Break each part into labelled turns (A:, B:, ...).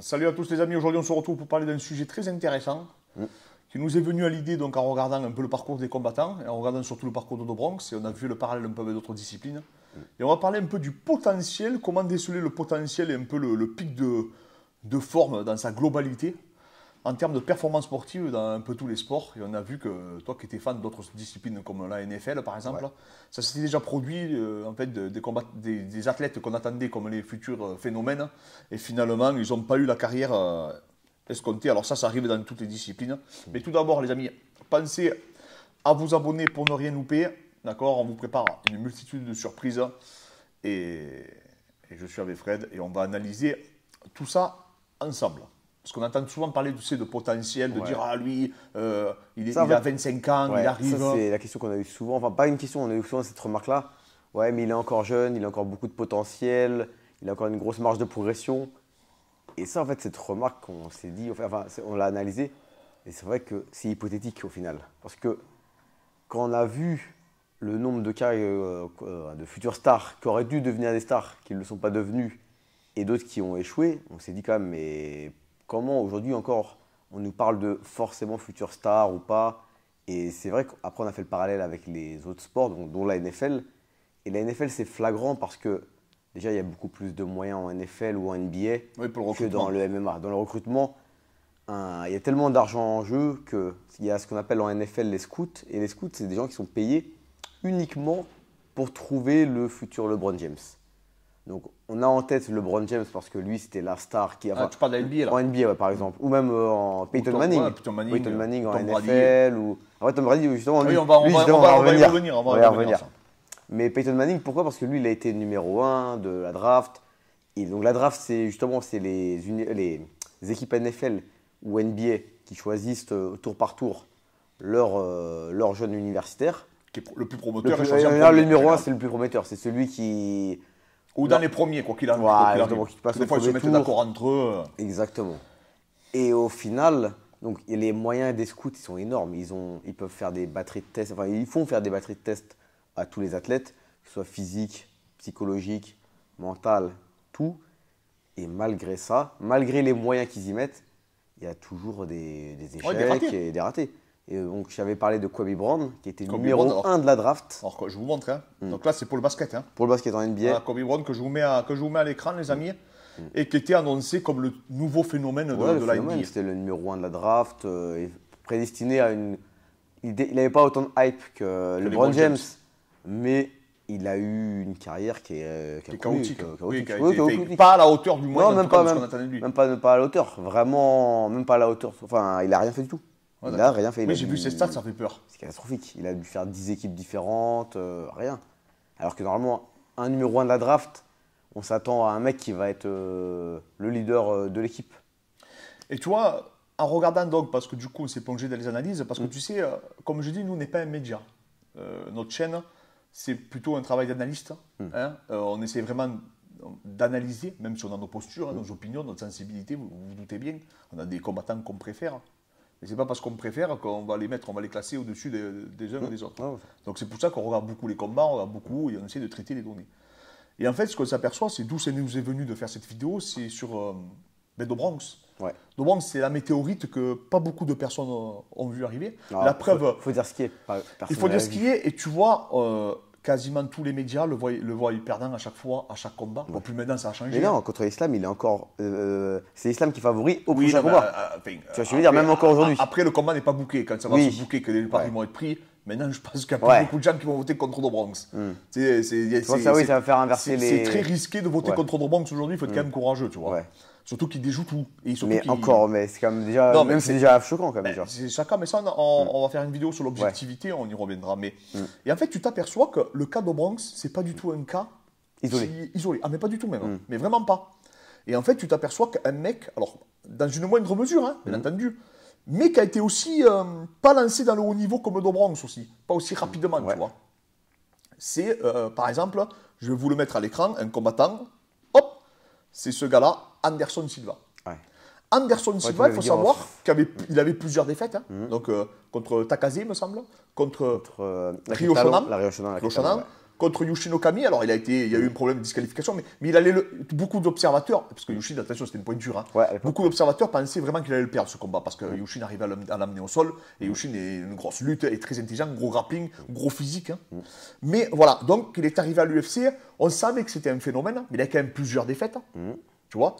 A: Salut à tous les amis, aujourd'hui on se retrouve pour parler d'un sujet très intéressant qui nous est venu à l'idée donc en regardant un peu le parcours des combattants et en regardant surtout le parcours de Bronx et on a vu le parallèle un peu avec d'autres disciplines. Et on va parler un peu du potentiel, comment déceler le potentiel et un peu le, pic de forme dans sa globalité en termes de performance sportive dans un peu tous les sports, et on a vu que toi qui étais fan d'autres disciplines comme la NFL par exemple, ça s'était déjà produit euh, en fait des, athlètes qu'on attendait comme les futurs euh, phénomènes, et finalement ils n'ont pas eu la carrière euh, escomptée. Alors ça, ça arrive dans toutes les disciplines. Mmh. Mais tout d'abord, les amis, pensez à vous abonner pour ne rien louper. D'accord On vous prépare une multitude de surprises. et je suis avec Fred et on va analyser tout ça ensemble. Parce qu'on entend souvent parler de potentiel, de dire Ah, lui, euh, il, est, a 25 ans, il arrive. c'est
B: la question qu'on a eu souvent. Enfin, pas une question, on a eu souvent cette remarque-là. Ouais, mais il est encore jeune, il a encore beaucoup de potentiel, il a encore une grosse marge de progression. Et ça, en fait, cette remarque qu'on s'est dit, enfin, on l'a analysée. Et c'est vrai que c'est hypothétique au final. Parce que quand on a vu le nombre de cas euh, de futurs stars qui auraient dû devenir des stars, qui ne le sont pas devenus, et d'autres qui ont échoué, on s'est dit quand même, mais comment aujourd'hui encore on nous parle de forcément futur star ou pas. Et c'est vrai qu'après on a fait le parallèle avec les autres sports, dont la NFL. Et la NFL c'est flagrant parce que déjà il y a beaucoup plus de moyens en NFL ou en NBA pour que dans le MMA. Dans le recrutement, il y a tellement d'argent en jeu il y a ce qu'on appelle en NFL les scouts. Et les scouts c'est des gens qui sont payés uniquement pour trouver le futur LeBron James. Donc on a en tête LeBron James parce que lui, c'était la star qui. avait ah, tu parles de NBA En NBA, par exemple. Ou même euh, en Peyton, Manning. Peyton euh, Manning. en NFL. Ou... En fait, oui, on va, y revenir. Mais Peyton Manning, pourquoi Parce que lui, il a été numéro 1 de la draft. donc, la draft, c'est justement c'est les, équipes NFL ou NBA qui choisissent euh, tour par tour leur, leur jeune universitaire. Qui est le plus promoteur. Le, le numéro 1, c'est le plus prometteur. C'est celui qui
A: ou dans les premiers, quoi qu'il en soit. des fois, ils se mettaient d'accord entre
B: eux. Exactement. Et au final, donc, les moyens des scouts, ils sont énormes. Ils, ont, ils peuvent faire des batteries de tests. Enfin, ils font faire des batteries de tests à tous les athlètes, que ce soit physique, psychologique, mental, tout. Et malgré ça, malgré les moyens qu'ils y mettent, il y a toujours des, des échecs et des ratés. Et euh, donc,
A: j'avais parlé de Kobe Brown, qui était le numéro 1 de la draft. Alors, je vous montre. Hein. Mm. Donc là, c'est pour le basket. Hein. Pour le basket en NBA. Voilà, Kobe Brown que je vous mets à, que je vous mets à l'écran, les amis. Mm. Et qui était annoncé comme le nouveau phénomène de, la NBA. C'était
B: le numéro 1 de la draft, euh, prédestiné à une. Il n'avait pas autant de hype que, euh, LeBron James, mais il a eu une carrière qui est, qui est chaotique. Pas
A: à la hauteur du moins. même, pas, même,
B: pas, pas à la hauteur. Vraiment, même pas à la hauteur. Enfin, il n'a rien fait du tout rien fait. Mais j'ai vu ses stats, ça fait peur. C'est catastrophique. Il a dû faire 10 équipes différentes, euh, rien. Alors que normalement, un numéro 1 de la draft, on s'attend à un mec qui va être euh, le leader euh, de
A: l'équipe. Et tu vois, en regardant donc, parce que du coup, on s'est plongé dans les analyses, parce que mm. tu sais, comme je dis, nous, on n'est pas un média. notre chaîne, c'est plutôt un travail d'analyste. Mm. Hein. on essaie vraiment d'analyser, même si on a nos postures, hein, nos opinions, notre sensibilité, vous, vous doutez bien. On a des combattants qu'on préfère, et c'est pas parce qu'on préfère qu'on va les mettre, on va les classer au-dessus des, uns ou des autres. Ah Donc c'est pour ça qu'on regarde beaucoup les combats, on regarde beaucoup et on essaie de traiter les données. Et en fait, ce qu'on s'aperçoit, c'est d'où ça nous est venu de faire cette vidéo, c'est sur euh, ben, Bronx. Ouais. Bronx, c'est la météorite que pas beaucoup de personnes ont vu arriver. Ah, la preuve. Il faut, dire ce qui est. Personne il faut dire ce qui est, et tu vois, euh, quasiment tous les médias le voient, le voient perdant à chaque fois, à chaque combat. Bon, plus maintenant, ça a changé. Mais non,
B: contre l'islam, il est encore. Euh, c'est
A: l'islam qui favorise au oui, prochain combat. Euh, tu vois, je veux dire, même encore aujourd'hui. Après, le combat n'est pas bouqué. Quand ça va se bouquer, que les paris vont être pris. Maintenant, je pense qu'il y a beaucoup de gens qui vont voter contre le Bronx. Hmm. C'est, ça, oui, va faire inverser les. C'est très risqué de voter contre le Bronx aujourd'hui. Il faut être quand hmm. même courageux, tu vois. Surtout qu'il déjoue tout.
B: mais encore, mais c'est déjà, non, même c'est déjà choquant quand même.
A: c'est chacun, mais ça, mm. on, va faire une vidéo sur l'objectivité, on y reviendra. Mais mm. et en fait, tu t'aperçois que le cas de Bronx, c'est pas du tout un cas isolé. isolé. Ah, mais pas du tout même, hein. mm. mais vraiment pas. Et en fait, tu t'aperçois qu'un mec, alors dans une moindre mesure, hein, bien entendu, mais qui a été aussi euh, pas lancé dans le haut niveau comme de Bronx aussi, pas aussi rapidement, tu vois. C'est euh, par exemple, je vais vous le mettre à l'écran, un combattant c'est ce gars-là, Anderson Silva. Anderson Silva, il faut savoir qu'il avait, plusieurs défaites. Hein. Mhm. Donc, euh, contre Takase, me semble, contre, Rio euh, Shonan, contre Yushin Okami. Alors, il a été, il y a eu un problème de disqualification, mais, il allait beaucoup d'observateurs, parce que Yushin, attention, c'était une pointe dure. Hein. beaucoup d'observateurs pensaient vraiment qu'il allait le perdre ce combat, parce que Yushin arrivait à l'amener au sol, et Yushin est une grosse lutte, est très intelligent, gros grappling, gros physique. Hein. Mm. Mais voilà, donc il est arrivé à l'UFC, on savait que c'était un phénomène, mais il a quand même plusieurs défaites, hein. mm. tu vois.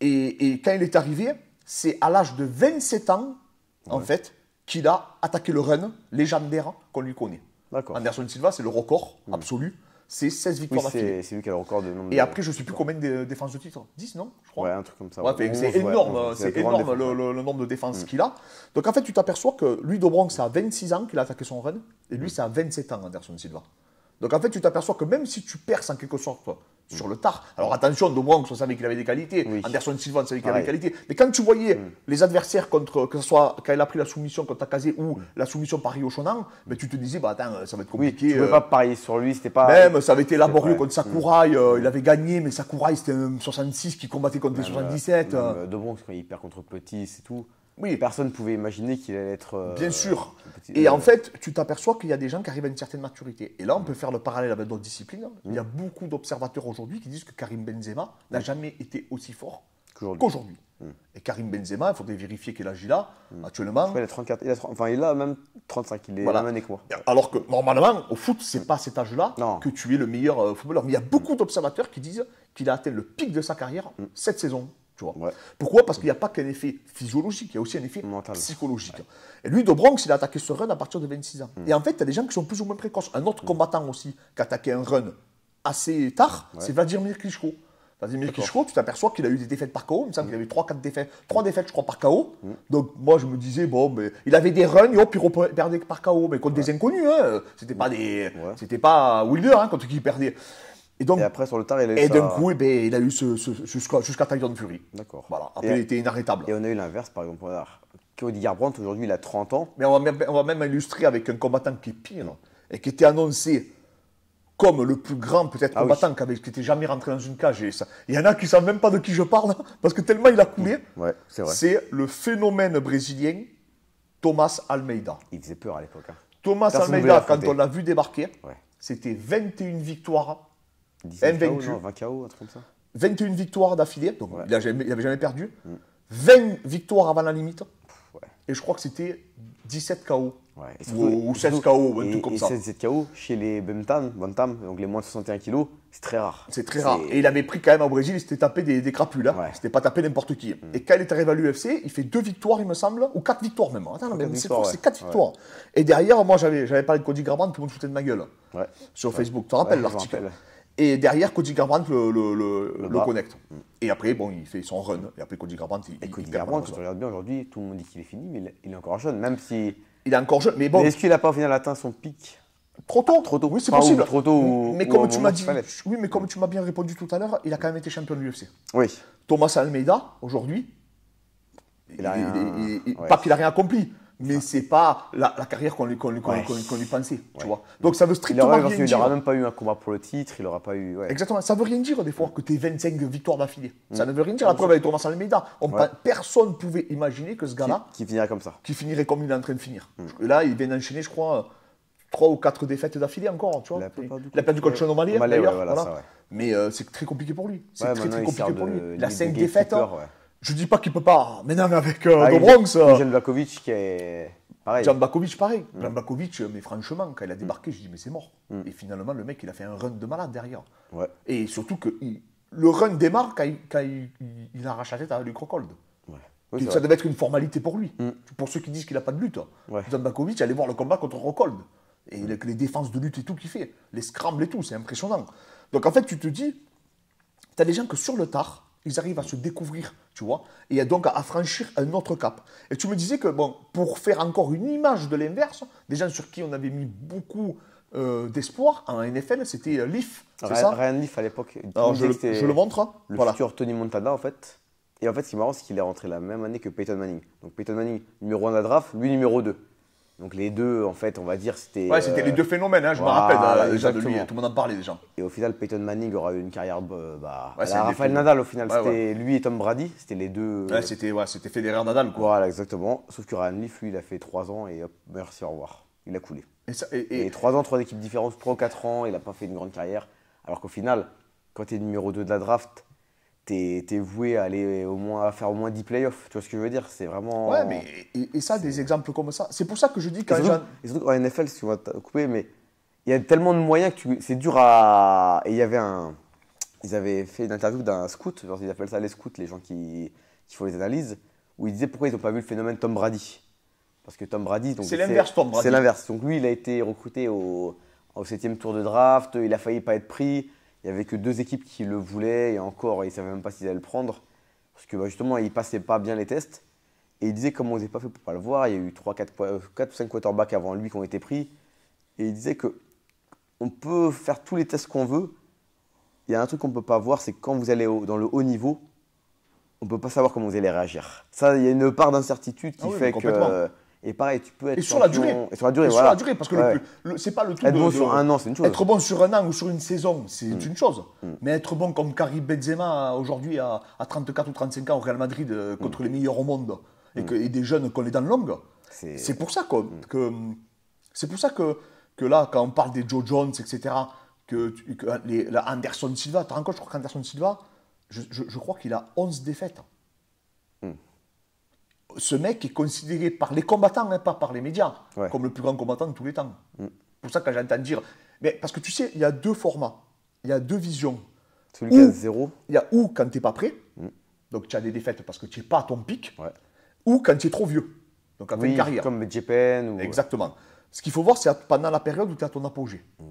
A: Et, quand il est arrivé, c'est à l'âge de 27 ans, en fait, qu'il a attaqué le run légendaire qu'on lui connaît. Anderson Silva, c'est le record absolu. C'est 16 victoires oui, C'est lui qui a le record de nombre Et après, je ne sais plus combien de défenses de titre. 10, non Je crois. un truc comme ça. c'est énorme, c'est énorme le, nombre de défenses mm. qu'il a. Donc en fait, tu t'aperçois que lui, Dobronk, ça a 26 ans qu'il a attaqué son run. Et lui, mm. ça a 27 ans, Anderson Silva. Donc en fait, tu t'aperçois que même si tu perds en quelque sorte sur le tard. Alors attention, De Bronx, on savait qu'il avait des qualités. Anderson Silva, on savait qu'il avait des qualités. Mais quand tu voyais mm. les adversaires, contre, que ce soit quand il a pris la soumission contre Akazé ou la soumission par au Shonan, mais tu te disais, bah attends, ça va être compliqué. je tu ne euh, pas parier sur lui, c'était pas. Même, ça avait été laborieux contre mm. Sakurai. Euh, mm. il avait gagné, mais Sakurai, c'était un 66 qui combattait contre les 77. Euh,
B: de Bronx, quand il perd contre Petit, c'est tout. Oui, personne ne pouvait imaginer qu'il allait être. Euh, Bien sûr.
A: et en fait, tu t'aperçois qu'il y a des gens qui arrivent à une certaine maturité. Et là, on peut faire le parallèle avec d'autres disciplines. Mmh. Il y a beaucoup d'observateurs aujourd'hui qui disent que Karim Benzema n'a mmh. jamais été aussi fort qu'aujourd'hui. Mmh. et Karim Benzema, il faudrait vérifier quel agit là, a actuellement. il a 34, il a enfin il a même 35, il est voilà. même Alors que normalement, au foot, c'est pas à cet âge-là que tu es le meilleur euh, footballeur. Mais il y a beaucoup d'observateurs qui disent qu'il a atteint le pic de sa carrière cette saison. Pourquoi Parce qu'il n'y a pas qu'un effet physiologique, il y a aussi un effet psychologique. Et lui, de il a attaqué ce run à partir de 26 ans. Mm. Et en fait, il y a des gens qui sont plus ou moins précoces. Un autre mm. combattant aussi qui a attaqué un run assez tard, c'est Vladimir Klitschko. Vladimir Klitschko, tu t'aperçois qu'il a eu des défaites par KO. Il me semble mm. qu'il a eu 3, 4 défaites, 3 défaites, je crois, par KO. Donc moi, je me disais, bon, mais il avait des runs, et hop, il perdait par KO. Mais contre des inconnus, hein. C'était pas des. C'était pas Wilder, hein, contre qui il perdait. Et, donc, après, sur le d'un coup, eh ben, il a eu ce, jusqu'à jusqu'à de Fury. D'accord. Voilà. Après, il était inarrêtable. Et on a eu l'inverse, par exemple. Cody Garbrandt, aujourd'hui, il a 30 ans. Mais on va, même, illustrer avec un combattant qui est pire et qui était annoncé comme le plus grand peut-être ah combattant qui n'était jamais rentré dans une cage. il y en a qui ne savent même pas de qui je parle, parce que tellement il a coulé. Mmh. Ouais, c'est, vrai. c'est le phénomène brésilien Thomas Almeida. Il faisait peur à l'époque. Hein. Thomas Almeida, quand on l'a vu débarquer, c'était 21 victoires 21 victoires d'affilée, donc il n'avait jamais, jamais, perdu. 20 mm. victoires avant la limite. Et je crois que c'était 17 KO. Ou, 16 KO, ou un truc comme et ça. 17
B: KO chez les Bantam, Bantam, donc les moins de 61 kg,
A: c'est très rare. C'est très rare. Et il avait pris quand même au Brésil, il s'était tapé des, crapules. Hein. Ouais. s'était pas tapé n'importe qui. Mm. Et quand il est arrivé à l'UFC, il fait 2 victoires, il me semble, ou 4 victoires même. Hein. Attends, c'est 4 quatre victoires. Et derrière, moi, j'avais parlé de Cody Graban, tout le monde foutait de ma gueule. Sur Facebook. Tu te rappelles l'article et derrière, Cody Garbrandt le, le, connecte. Et après, bon, il fait son run. Et après, Cody Garbrandt, il. Et Cody Garbrandt, quand regarde bien aujourd'hui, tout le monde dit qu'il est fini, mais il, est encore jeune, même si. Il est encore jeune, mais bon. Est-ce qu'il n'a pas au final atteint son pic Trop tôt. Trop tôt. Oui, c'est possible. trop tôt. Ou, mais, comme tu m'as dit, oui, mais comme tu m'as bien répondu tout à l'heure, il a quand même été champion de l'UFC. Oui. Thomas Almeida, aujourd'hui, il, rien... pas qu'il a rien accompli, mais c'est pas la, carrière qu'on lui, pensait, tu vois. Donc ça veut strictement rien dire. Il n'aura même pas eu un combat pour le titre, il n'aura pas eu. Exactement, ça veut rien dire des fois que tu es 25 victoires d'affilée. Ça mm. ne veut rien dire. La mm. preuve avec Thomas les médias. personne ne pouvait imaginer que ce gars-là. Qui, finirait comme ça. Qui finirait comme il est en train de finir. Mm. Là, il vient d'enchaîner, je crois, 3 ou 4 défaites d'affilée encore, tu vois. La plupart du, du coach Malais, d'ailleurs. Mais euh, c'est très compliqué pour lui. C'est très, compliqué pour lui. Il 5 défaites. Hein. Je dis pas qu'il peut pas hein, mais avec mais avec Bronx. Jan Bakovic qui est pareil. Jan Bakovic, pareil. Mm. Jan Bakovic, euh, mais franchement, quand il a débarqué, je dis mais c'est mort. Mm. Et finalement, le mec, il a fait un run de malade derrière. Et surtout que le run démarre quand il, arrache la tête à Luc ça devait être une formalité pour lui. Mm. Pour ceux qui disent qu'il n'a pas de lutte. Hein. Ouais. Jan Bakovic, allez voir le combat contre Rockhold. Et les, les défenses de lutte et tout qu'il fait. Les scrambles et tout, c'est impressionnant. Donc en fait, tu te dis, tu as des gens que sur le tard, ils arrivent à se découvrir, tu vois, et donc à franchir un autre cap. Et tu me disais que, bon, pour faire encore une image de l'inverse, des gens sur qui on avait mis beaucoup euh, d'espoir en NFL, c'était euh, Leaf, c'est ça Ryan Leaf à l'époque. Je, le montre. Hein, le futur
B: Tony Montana, en fait. Et en fait, ce qui est marrant, c'est qu'il est rentré la même année que Peyton Manning. Donc Peyton Manning, numéro 1 de draft, lui, numéro 2. Donc les deux, en fait, on va dire, c'était. Ouais, c'était les deux phénomènes, hein, je me rappelle euh, tout le
A: monde en parlait déjà.
B: Et au final, Peyton Manning aura eu une carrière. Euh, bah, Rafael Nadal, au final, c'était lui et Tom Brady, c'était les deux. Ouais, c'était ouais, Federer Nadal, quoi. Voilà, exactement. Sauf que Ryan Leaf, lui, il a fait 3 ans et hop, merci, au revoir. Il a coulé. Et, ça, et, et... 3 ans, 3 équipes différentes, 3 ou 4 ans, il n'a pas fait une grande carrière. Alors qu'au final, quand tu es numéro 2 de la draft, t'es es voué à aller au moins à faire au moins 10 playoffs. Tu vois ce que je veux dire C'est vraiment. Ouais, mais
A: et, ça, des exemples comme ça. C'est pour ça que je dis quand
B: les surtout en NFL, si on va couper, mais il y a tellement de moyens que c'est dur à. Et il y avait un. Ils avaient fait une interview d'un scout, genre ils appellent ça les scouts, les gens qui, qui font les analyses, où ils disaient pourquoi ils n'ont pas vu le phénomène Tom Brady. Parce que Tom Brady. C'est l'inverse, Tom Brady. C'est l'inverse. Donc lui, il a été recruté au, au 7 tour de draft, il a failli pas être pris. Il n'y avait que deux équipes qui le voulaient et encore, ils ne savaient même pas s'ils allaient le prendre. Parce que bah, justement, ils passaient pas bien les tests. Et ils disaient comment on a pas fait pour pas le voir, il y a eu 3, 4, 4 5 quarterbacks avant lui qui ont été pris. Et il disait que on peut faire tous les tests qu'on veut. Il y a un truc qu'on ne peut pas voir, c'est quand vous allez dans le haut niveau, on ne peut pas savoir comment vous allez réagir. Ça, il y a une part d'incertitude qui ah fait que et pareil, tu peux être. Et sur la durée. Et sur la durée, Sur parce que
A: le, c'est pas le tout. Être de, bon sur un an, Être bon sur un an ou sur une saison, c'est mm. une chose. Mm. Mais être bon comme Karim Benzema aujourd'hui à, 34 ou 35 ans au Real Madrid euh, mm. contre les meilleurs au monde et, que, des jeunes qu'on est dans le long, c'est pour ça que. C'est pour ça que, que là, quand on parle des Joe Jones, etc., que, Anderson Silva, tu je crois qu'Anderson Silva, je, je crois qu'il a 11 défaites ce mec est considéré par les combattants, hein, pas par les médias, comme le plus grand combattant de tous les temps. Mm. C'est pour ça que j'entends dire. Mais parce que tu sais, il y a deux formats, il y a deux visions. Celui qui a zéro. Il y a ou quand tu n'es pas prêt, mm. donc tu as des défaites parce que tu n'es pas à ton pic, ou quand tu es trop vieux, donc oui, carrière. Comme JPN ou. Exactement. Ce qu'il faut voir, c'est pendant la période où tu es à ton apogée. Mm.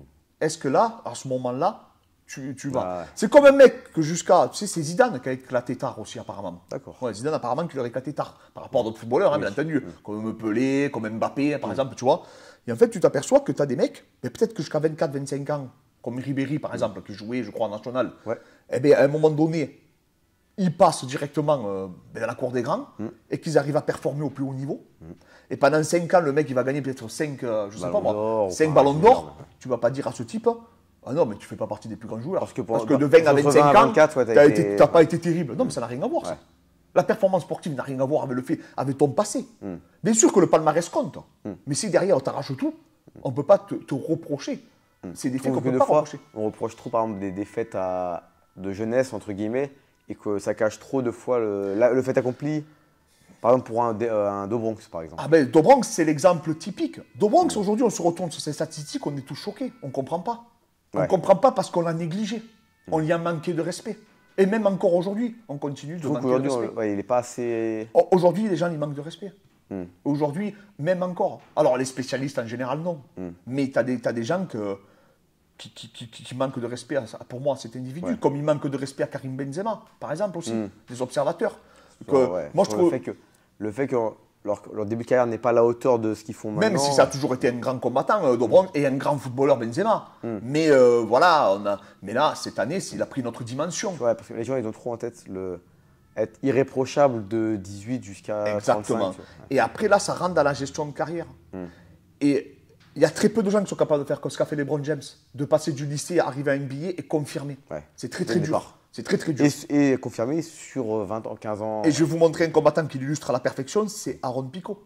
A: Est-ce que là, à ce moment-là, tu, vas. C'est comme un mec que jusqu'à. Tu sais, c'est Zidane qui a éclaté tard aussi, apparemment. D'accord. Zidane, apparemment, qui leur éclaté tard par rapport à d'autres footballeurs, hein, bien entendu. Comme Pelé, comme Mbappé, par exemple, tu vois. Et en fait, tu t'aperçois que tu as des mecs, mais peut-être que jusqu'à 24, 25 ans, comme Ribéry, par exemple, qui jouait, je crois, en national. Ouais. Eh bien, à un moment donné, ils passent directement dans euh, ben, la cour des grands mm. et qu'ils arrivent à performer au plus haut niveau. Mm. Et pendant 5 ans, le mec, il va gagner peut-être 5, euh, je sais pas moi, 5 ballons d'or. Tu vas pas dire à ce type, ah non, mais tu fais pas partie des plus grands joueurs. Parce que, de 20 à 25 ans, tu n'as pas été terrible. Non, mais ça n'a rien à voir. Ça. La performance sportive n'a rien à voir avec le fait, avec ton passé. Hmm. Bien sûr que le palmarès compte, hmm. mais si derrière on t'arrache tout, on ne peut pas te, reprocher. Hmm. C'est des faits qu'on peut pas reprocher.
B: On reproche trop, par exemple, des défaites de jeunesse, entre guillemets, et que ça cache trop de fois le, fait accompli. Par exemple, pour un, euh, un par exemple. Ah
A: ben, Dobronx, c'est l'exemple typique. Dobronx, aujourd'hui, on se retourne sur ces statistiques, on est tous choqués, on ne comprend pas. On ne comprend pas parce qu'on l'a négligé. Hmm. On lui a manqué de respect. Et même encore aujourd'hui, on continue de manquer de respect. il est pas assez. Oh, aujourd'hui, les gens, ils manquent de respect. Hmm. Aujourd'hui, même encore. Alors, les spécialistes en général, non. Hmm. Mais tu as, des gens que, qui, qui, qui, manquent de respect, pour moi, à cet individu. Comme il manque de respect à Karim Benzema, par exemple, aussi. Des observateurs. Que, Moi, je trouve. que. Le fait que leur, début de carrière n'est pas à la hauteur de ce qu'ils font maintenant. Même si ça a toujours été un grand combattant, euh, Dobron, et un grand footballeur, Benzema. Hmm. Mais euh, voilà, on mais là, cette année, il a pris une autre dimension. Ouais, parce que les gens, ils ont trop en tête le être irréprochable de 18 jusqu'à Exactement. et après, là, ça rentre dans la gestion de carrière. Hmm. Et il y a très peu de gens qui sont capables de faire comme ce qu'a fait LeBron James, de passer du lycée, à arriver à billet et confirmer.
B: C'est très, très dur. C'est très très dur. Et, confirmé sur 20 euh, ans, 15 ans. Et je vais vous
A: montrer un combattant qui l'illustre à la perfection, c'est Aaron Picot.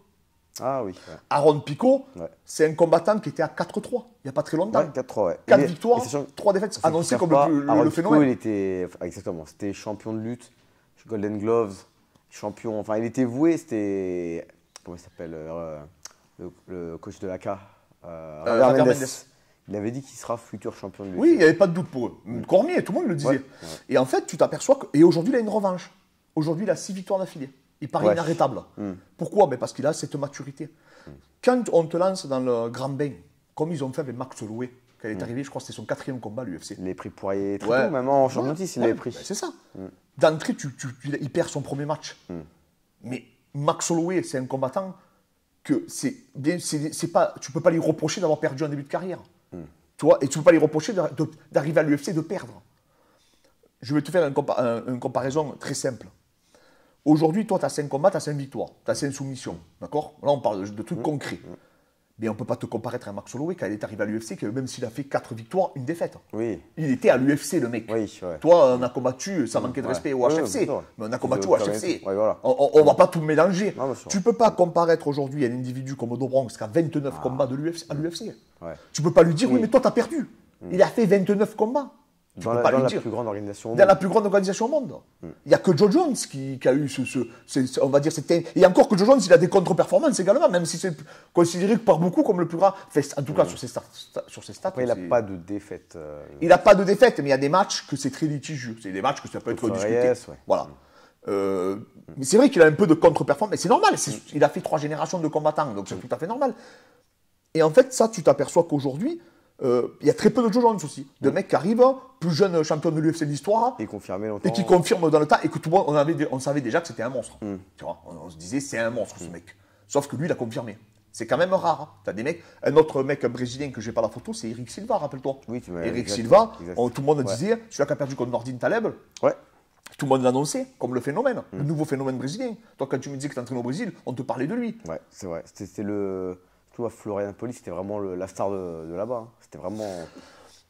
A: Ah oui. Aaron Picot, c'est un combattant qui était à 4-3, il n'y a pas très longtemps. 4-3, 4 victoires, 3 défaites, annoncé comme le, le, phénomène. Picot, il
B: était, exactement, c'était champion de lutte, Golden Gloves, champion, enfin il était voué, c'était, comment il s'appelle, euh, le, coach de la euh, euh, il avait dit qu'il sera futur champion de l'UFC. Oui, il n'y avait
A: pas de doute pour eux. Mm. Cormier, tout le monde le disait. Et en fait, tu t'aperçois que. Et aujourd'hui, il a une revanche. Aujourd'hui, il a six victoires d'affilée. Il paraît inarrêtable. Mm. Pourquoi Mais ben, Parce qu'il a cette maturité. Mm. Quand on te lance dans le grand bain, comme ils ont fait avec Max Holloway, quand il est arrivé, je crois que c'était son quatrième combat à l'UFC. Les prix Poirier et tôt, même en championnat, il avait pris. c'est ça. D'entrée, il perd son premier match. Mais Max Holloway, c'est un combattant que c'est, c'est, pas, tu ne peux pas lui reprocher d'avoir perdu un début de carrière. Toi, et tu ne peux pas lui reprocher d'arriver à l'UFC de perdre. Je vais te faire une, comparaison très simple. Aujourd'hui, toi, tu as 5 combats, tu as 5 victoires, tu as 5 soumissions. D'accord Là, on parle de, trucs mm. concrets. Mm. Mais on ne peut pas te comparer à Max Holloway quand il est arrivé à l'UFC, même s'il a fait 4 victoires, une défaite. Oui. Il était à l'UFC, le mec. Oui, Toi, on a combattu, ça mm, manquait de respect au HFC, mais on a combattu au HFC. On ne va pas tout mélanger. tu ne peux pas comparer aujourd'hui un individu comme Odo Bronx qui a 29 combats de à l'UFC. Tu peux pas lui dire, oui, mais toi, tu as perdu. Mm. Il a fait 29 combats. dans la, plus grande organisation au monde. Dans la plus grande organisation au monde. Il n'y a que Joe Jones qui, a eu ce, On va dire, c'était. Et encore que Joe Jones, il a des contre-performances également, même si c'est considéré par beaucoup comme le plus grand. en tout cas, mm. sur ses, stats. Sur il n'a pas de
B: défaite. Euh, il
A: n'a pas de défaite, mais il y a des matchs que c'est très litigieux. C'est des matchs que ça peut être discuté. Voilà. Mm. Euh, mais c'est vrai qu'il a un peu de contre-performance, mais c'est normal. Il a fait trois générations de combattants, donc c'est tout à fait normal. Et en fait, ça, tu t'aperçois qu'aujourd'hui, euh, il y a très peu de Joe Jones aussi. De mecs qui arrivent, plus jeunes champion de l'UFC de l'histoire. Et confirmé Et qui confirment dans le temps. Et que tout le monde, on, on savait déjà que c'était un monstre. Mm. Tu vois, on, se disait, c'est un monstre ce mm. mec. Sauf que lui, il a confirmé. C'est quand même rare. Hein. T'as des mecs. Un autre mec brésilien que j'ai pas la photo, c'est Eric Silva, rappelle-toi. Oui, tu Eric Silva, tout le monde disait, celui-là qui a perdu contre Nordin Taleb. Ouais. Tout le monde l'annonçait comme le phénomène, le mm. nouveau phénomène brésilien. Toi, quand tu me disais que tu entré au Brésil, on te parlait de lui.
B: Ouais, c'est vrai. C'était le tu vois, Florian Polis, c'était vraiment la star de, là-bas. Hein. C'était vraiment.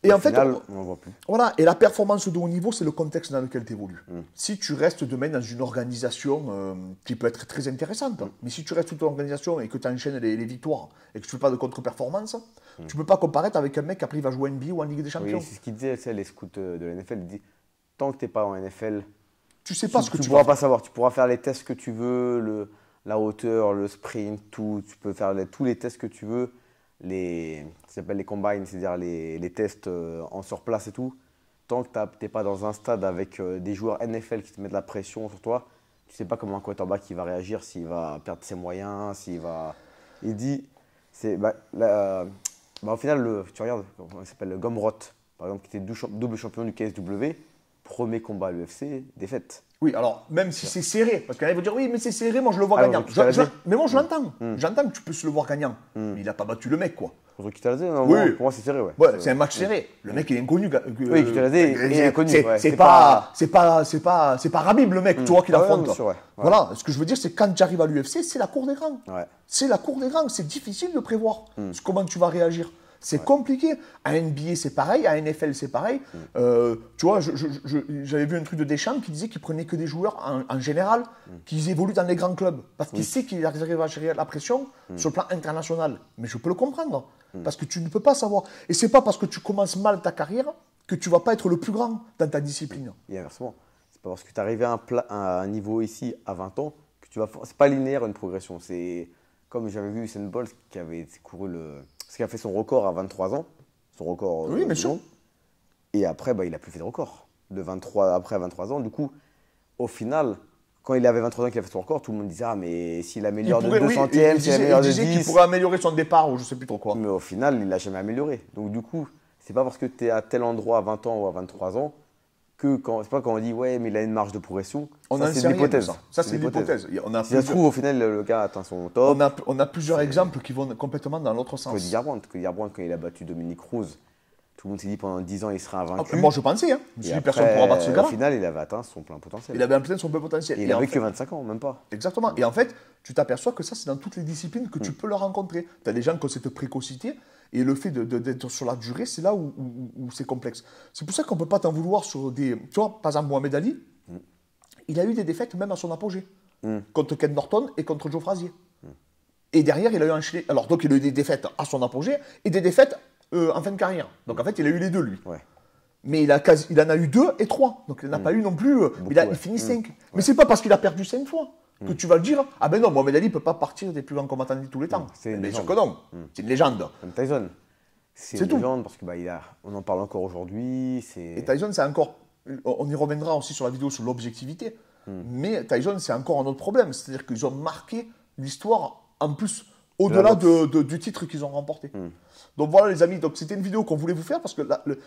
A: Et en fait, on, voit plus. Voilà, et la performance de haut niveau, c'est le contexte dans lequel tu évolues. Mm. Si tu restes demain dans une organisation euh, qui peut être très intéressante, mm. mais si tu restes toute l'organisation et que tu enchaînes les, victoires et que tu ne fais pas de contre-performance, mm. tu ne peux pas comparer avec un mec qui après va jouer en NBA ou en Ligue des Champions. c'est ce
B: qu'il disait, c'est les scouts euh, de l'NFL. NFL. dit tant que tu n'es pas en NFL, tu sais pas ce que tu, pourras pas savoir. Tu pourras faire les tests que tu veux, la hauteur, le sprint, tout. Tu peux faire tous les tests que tu veux. Les, ça les combines, c'est-à-dire les, tests euh, en surplace et tout. Tant que tu n'es pas dans un stade avec euh, des joueurs NFL qui te mettent la pression sur toi, tu sais pas comment un quarterback il va réagir, s'il va perdre ses moyens, s'il va. Il dit. C'est, bah, bah au final, le, tu regardes, il s'appelle Gomrot, par exemple, qui était double champion du
A: KSW, premier combat à l'UFC, défaite. Oui, alors même si c'est serré, parce qu'il va dire oui, mais c'est serré, moi je le vois ah, gagnant. mais moi je l'entends. Hmm. Hmm. J'entends que tu peux se le voir gagnant. Hmm. Mais il n'a pas battu le mec, quoi. non, Oui. pour moi c'est serré ouais. Ouais, c'est un match serré. Le mec, est inconnu. Euh, oui, est- euh, c'est- est inconnu, C'est pas, c'est pas, c'est pas, pas Rabib le mec, toi qui qu'il ah Voilà. Ce que je veux dire, c'est quand tu arrives à l'UFC, c'est la cour des grands. C'est la cour des grands. C'est difficile de prévoir comment tu vas réagir. C'est compliqué. À NBA, c'est pareil. À NFL, c'est pareil. Mm. Euh, tu vois, j'avais vu un truc de Deschamps qui disait qu'il prenait que des joueurs en, général, mm. qu'ils évoluent dans les grands clubs. Parce qu'il sait qu'ils arrivent à gérer la pression mm. sur le plan international. Mais je peux le comprendre. Parce que tu ne peux pas savoir. Et c'est pas parce que tu commences mal ta carrière que tu vas pas être le plus grand dans ta discipline.
B: Et inversement. C'est pas parce que tu arrives à un, niveau ici à 20 ans que tu vas. C'est pas linéaire une progression. C'est comme j'avais vu Usain Bolt qui avait couru le parce qu'il a fait son record à 23 ans, son record. Euh, oui, mais sûr. Et après, bah, il a plus fait de record. De 23, après 23 ans, du coup, au final, quand il avait 23 ans qu'il a fait son record, tout le monde disait Ah, mais s'il améliore de 2 centièmes, s'il améliore de 10. Il pourrait
A: améliorer son départ ou je sais plus trop
B: quoi. Mais au final, il l'a jamais amélioré. Donc, du coup, c'est pas parce que tu es à tel endroit à 20 ans ou à 23 ans que quand, c'est pas quand on dit ouais, mais il a une marge de progression. ça, c'est une hypothèse. Ça, c'est une hypothèse. On si ça se trouve, au final, le gars atteint son top.
A: On a, plusieurs exemples qui vont complètement dans l'autre sens.
B: Que dire, que quand il a battu Dominique Cruz, tout le monde s'est dit pendant 10 ans, il sera invaincu. Ah, moi, je pensais. Hein. Je me suis personne pourra battre ce gars. Au final,
A: il avait atteint son plein potentiel. Il avait atteint son plein potentiel. il n'avait que 25 ans, même pas. Exactement. Mm. Et en fait, tu t'aperçois que ça, c'est dans toutes les disciplines que tu mm. peux le rencontrer. Tu as des gens qui ont cette précocité. Et le fait d'être sur la durée, c'est là où, c'est complexe. C'est pour ça qu'on ne peut pas t'en vouloir sur des. Tu vois, par exemple, Mohamed Ali, mm. il a eu des défaites même à son apogée, mm. contre Ken Norton et contre Joe Frazier. Mm. Et derrière, il a eu un Alors, donc, il a eu des défaites à son apogée et des défaites euh, en fin de carrière. Donc, en fait, il a eu les deux, lui. Mais il, a il en a eu deux et trois. Donc, il n'a pas eu non plus. Euh, il, a... finit cinq. Mais c'est pas parce qu'il a perdu cinq fois que tu vas le dire, ah ben non, Mohamed Ali ne peut pas partir des plus grands combattants de tous les temps. C'est Bien sûr mm. c'est une légende. Comme Tyson. C'est une légende parce que bah, il on en parle encore aujourd'hui. Et Tyson, c'est encore. On y reviendra aussi sur la vidéo sur l'objectivité. Mm. Mais Tyson, c'est encore un autre problème. C'est-à-dire qu'ils ont marqué l'histoire en plus au-delà de, du titre qu'ils ont remporté. Mm. Donc voilà les amis, c'était une vidéo qu'on voulait vous faire parce que le,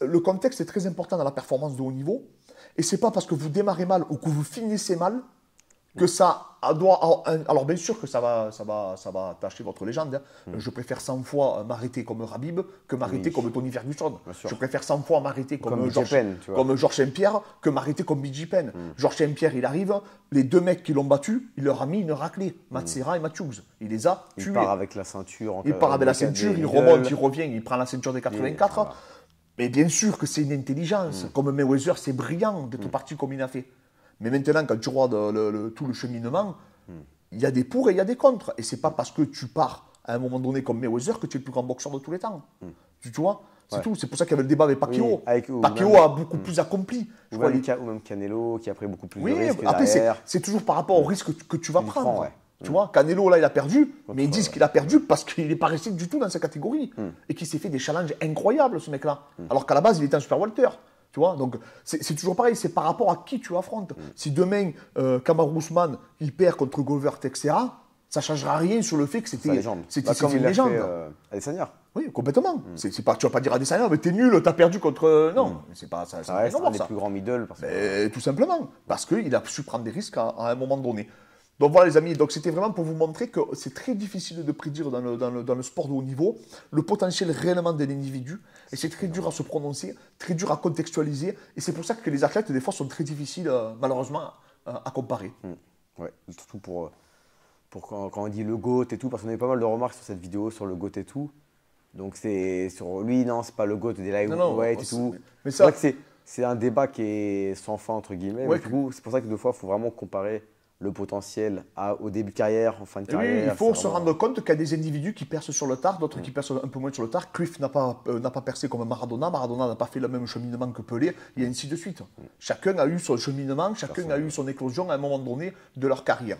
A: le, contexte est très important dans la performance de haut niveau. Et c'est pas parce que vous démarrez mal ou que vous finissez mal que ça doit. Alors, bien sûr que ça va, ça va, ça va tâcher votre légende. Hein. Hmm. Je préfère 100 fois m'arrêter comme Rabib que m'arrêter comme Tony Ferguson. Je préfère 100 fois m'arrêter comme, comme, Georges George Pierre que m'arrêter comme Biggie Penn. Hmm. Georges Pierre, il arrive, les deux mecs qui l'ont battu, il leur a mis une raclée, hmm. Matsera et Matthews. Il les a tués. Il part avec la ceinture. il part avec la ceinture, il remonte, il revient, il prend la ceinture des 84. Mais bien sûr que c'est une intelligence. Comme Mayweather, c'est brillant d'être parti comme il a fait. Mais maintenant, quand tu vois tout le cheminement, hmm. il y a des pour et il y a des contre. Et c'est pas parce que tu pars à un moment donné comme Mayweather que tu es le plus grand boxeur de tous les temps. Hmm. Tu, vois c'est tout. C'est pour ça qu'il y avait le débat avec Pacquiao. Pacquiao a beaucoup hmm. plus accompli. Je ou, même, même, Canelo qui a pris beaucoup plus de risques. Après, c'est toujours par rapport au risque que, tu vas prendre. Tu vois, Canelo, là, il a perdu, mais ils disent qu'il a perdu parce qu'il n'est pas resté du tout dans sa catégorie et qu'il s'est fait des challenges incroyables, ce mec-là. Alors qu'à la base, il était un super Walter donc c'est toujours pareil, c'est par rapport à qui tu affrontes. Mm. Si demain, euh, Ousmane, il perd contre Govert, etc., ça ne changera rien sur le fait que c'était bah, comme une légende. Adesanya. Euh, oui, complètement. Mm. Tu C'est pas, tu vas pas dire à Adesanya, mais t'es nul, t'as perdu contre. Euh, non, mm. c'est pas ça. C'est un des plus grands middle. tout simplement, parce qu'il a su prendre des risques à un moment donné. Donc voilà les amis, donc c'était vraiment pour vous montrer que c'est très difficile de prédire dans le, dans, dans le, sport de haut niveau le potentiel réellement d'un individu et c'est très dur à se prononcer, très dur à contextualiser et c'est pour ça que les athlètes des fois sont très difficiles euh, malheureusement euh, à comparer.
B: Mmh. Ouais, surtout pour, euh, pour quand, on dit le GOAT et tout, parce qu'on a eu pas mal de remarques sur cette vidéo sur le GOAT et tout. Donc c'est sur lui, non, c'est pas le GOAT des ouais et tout. Mais, vrai que C'est un débat qui est sans fin entre guillemets. coup, C'est pour ça que des fois, il faut vraiment comparer le potentiel au début de carrière, en fin de eh carrière. il faut se rendre
A: compte qu'il y a des individus qui percent sur le tard, d'autres qui percent un peu moins sur le tard. Cliff euh, n'a pas, percé comme Maradona, Maradona n'a pas fait le même cheminement que Pelé, et ainsi de suite. Mm. Chacun a eu son cheminement, chacun a eu son éclosion à un moment donné de leur carrière.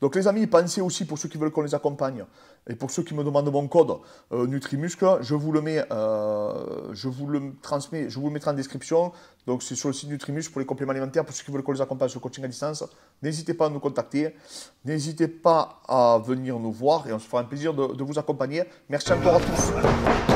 A: Donc les amis, pensez aussi pour ceux qui veulent qu'on les accompagne et pour ceux qui me demandent mon code euh, Nutrimusque, je vous le mets, euh, je vous le transmets, je vous le mettrai en description. Donc c'est sur le site Nutrimuscle pour les compléments alimentaires pour ceux qui veulent qu'on les accompagne sur le coaching à distance. N'hésitez pas à nous contacter, n'hésitez pas à venir nous voir et on se fera un plaisir de vous accompagner. Merci encore à tous.